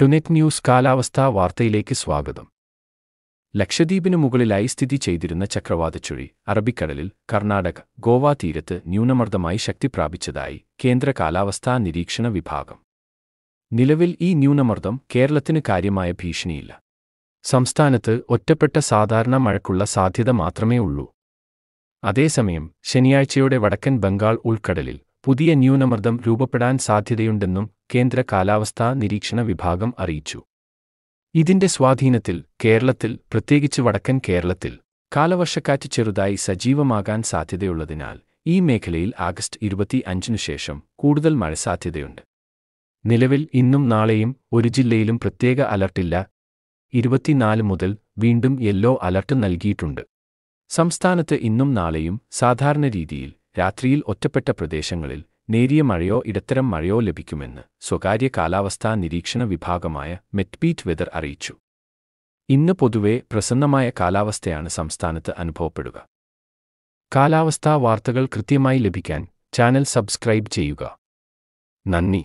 ടുനെറ്റ് news കാലാവസ്ഥാ വാർത്തയിലേക്ക് സ്വാഗതം ലക്ഷദ്വീപിന് മുകളിലായി സ്ഥിതി ചെയ്തിരുന്ന ചക്രവാതച്ചുഴി അറബിക്കടലിൽ കർണാടക ഗോവ തീരത്ത് ന്യൂനമർദ്ദമായി ശക്തി പ്രാപിച്ചതായി കേന്ദ്ര കാലാവസ്ഥാ നിരീക്ഷണ വിഭാഗം നിലവിൽ ഈ ന്യൂനമർദ്ദം കേരളത്തിന് കാര്യമായ ഭീഷണിയില്ല സംസ്ഥാനത്ത് ഒറ്റപ്പെട്ട സാധാരണ മഴക്കുള്ള സാധ്യത മാത്രമേ ഉള്ളൂ അതേസമയം ശനിയാഴ്ചയോടെ വടക്കൻ ബംഗാൾ ഉൾക്കടലിൽ പുതിയ ന്യൂനമർദ്ദം രൂപപ്പെടാൻ സാധ്യതയുണ്ടെന്നും കേന്ദ്ര കാലാവസ്ഥാ നിരീക്ഷണ വിഭാഗം അറിയിച്ചു ഇതിന്റെ സ്വാധീനത്തിൽ കേരളത്തിൽ പ്രത്യേകിച്ച് വടക്കൻ കേരളത്തിൽ കാലവർഷക്കാറ്റ് ചെറുതായി സജീവമാകാൻ സാധ്യതയുള്ളതിനാൽ ഈ മേഖലയിൽ ആഗസ്റ്റ് ഇരുപത്തി അഞ്ചിനു ശേഷം കൂടുതൽ മഴ സാധ്യതയുണ്ട് നിലവിൽ ഇന്നും നാളെയും ഒരു ജില്ലയിലും പ്രത്യേക അലർട്ടില്ല ഇരുപത്തിനാല് മുതൽ വീണ്ടും യെല്ലോ അലർട്ട് നൽകിയിട്ടുണ്ട് സംസ്ഥാനത്ത് ഇന്നും നാളെയും സാധാരണ രീതിയിൽ രാത്രിയിൽ ഒറ്റപ്പെട്ട പ്രദേശങ്ങളിൽ നേരിയ മഴയോ ഇടത്തരം മഴയോ ലഭിക്കുമെന്ന് സ്വകാര്യ കാലാവസ്ഥാ നിരീക്ഷണ വിഭാഗമായ മെറ്റ്പീറ്റ് വെതർ അറിയിച്ചു ഇന്ന് പൊതുവെ പ്രസന്നമായ കാലാവസ്ഥയാണ് സംസ്ഥാനത്ത് അനുഭവപ്പെടുക കാലാവസ്ഥാ വാർത്തകൾ കൃത്യമായി ലഭിക്കാൻ ചാനൽ സബ്സ്ക്രൈബ് ചെയ്യുക നന്ദി